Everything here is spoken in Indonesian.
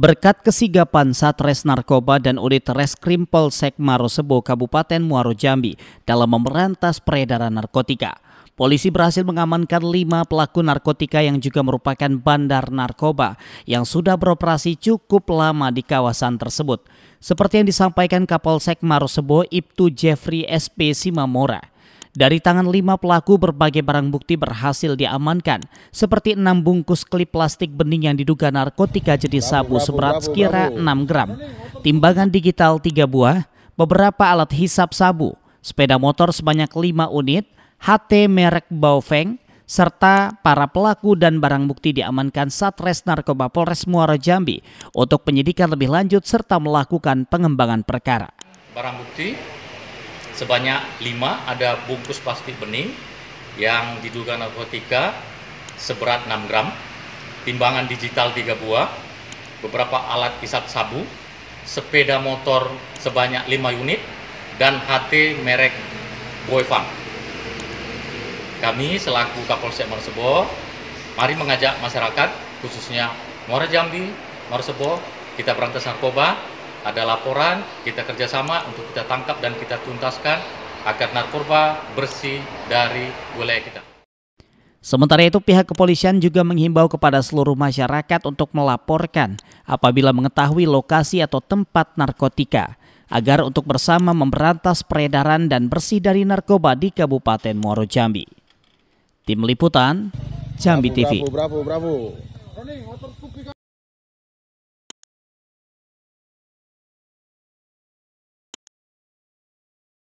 Berkat kesigapan Satres Narkoba dan Unit Reskrim Polsek Marosebo Kabupaten Muaro Jambi dalam memberantas peredaran narkotika. Polisi berhasil mengamankan lima pelaku narkotika yang juga merupakan bandar narkoba yang sudah beroperasi cukup lama di kawasan tersebut. Seperti yang disampaikan Kapolsek Marosebo Ibtu Jeffrey SP Simamora, dari tangan lima pelaku berbagai barang bukti berhasil diamankan seperti enam bungkus klip plastik bening yang diduga narkotika jenis sabu seberat sekira 6 gram, timbangan digital tiga buah, beberapa alat hisap sabu, sepeda motor sebanyak lima unit, HT merek Baofeng, serta para pelaku dan barang bukti diamankan Satres Narkoba Polres Muara Jambi untuk penyidikan lebih lanjut serta melakukan pengembangan perkara. Barang bukti sebanyak 5 ada bungkus plastik bening yang diduga narkotika seberat 6 gram, timbangan digital 3 buah, beberapa alat isap sabu, sepeda motor sebanyak 5 unit, dan HT merek Boyfang. Kami selaku Kapolsek Marsebo, mari mengajak masyarakat khususnya Muara Jambi, Marsebo, kita berantas narkoba, ada laporan, kita kerjasama untuk kita tangkap dan kita tuntaskan agar narkoba bersih dari wilayah kita. Sementara itu pihak kepolisian juga menghimbau kepada seluruh masyarakat untuk melaporkan apabila mengetahui lokasi atau tempat narkotika agar untuk bersama memberantas peredaran dan bersih dari narkoba di Kabupaten Muaro Jambi. Tim Liputan, Jambi TV. Bravo, bravo, bravo.